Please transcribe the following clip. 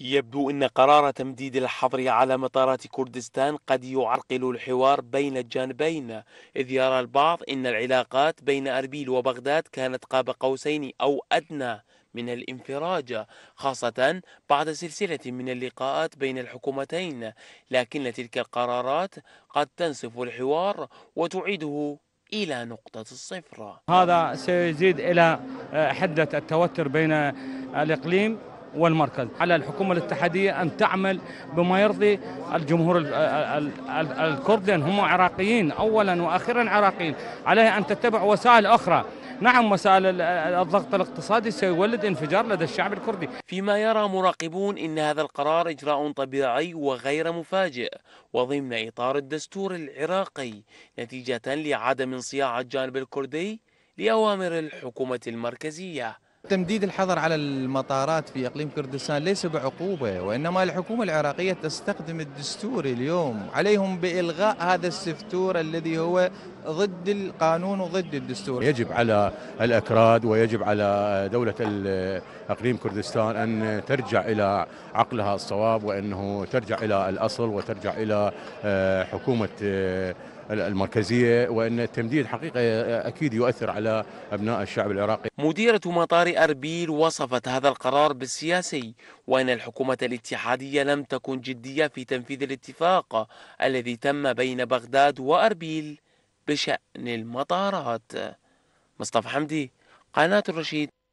يبدو أن قرار تمديد الحظر على مطارات كردستان قد يعرقل الحوار بين الجانبين إذ يرى البعض أن العلاقات بين أربيل وبغداد كانت قاب قوسين أو أدنى من الانفراج خاصة بعد سلسلة من اللقاءات بين الحكومتين لكن تلك القرارات قد تنسف الحوار وتعيده إلى نقطة الصفر هذا سيزيد إلى آه، حدة التوتر بين الإقليم والمركز على الحكومة الاتحادية أن تعمل بما يرضي الجمهور الكرد لأن هم عراقيين أولا وأخيرا عراقيين عليها أن تتبع وسائل أخرى نعم وسائل الضغط الاقتصادي سيولد انفجار لدى الشعب الكردي فيما يرى مراقبون إن هذا القرار إجراء طبيعي وغير مفاجئ وضمن إطار الدستور العراقي نتيجة لعدم انصياع الجانب الكردي لأوامر الحكومة المركزية تمديد الحظر على المطارات في اقليم كردستان ليس بعقوبه وانما الحكومه العراقيه تستخدم الدستور اليوم عليهم بالغاء هذا السفتور الذي هو ضد القانون وضد الدستور يجب على الاكراد ويجب على دوله اقليم كردستان ان ترجع الى عقلها الصواب وانه ترجع الى الاصل وترجع الى حكومه المركزية وأن التمديد حقيقة أكيد يؤثر على أبناء الشعب العراقي مديرة مطار أربيل وصفت هذا القرار بالسياسي وأن الحكومة الاتحادية لم تكن جدية في تنفيذ الاتفاق الذي تم بين بغداد وأربيل بشأن المطارات مصطفى حمدي قناة الرشيد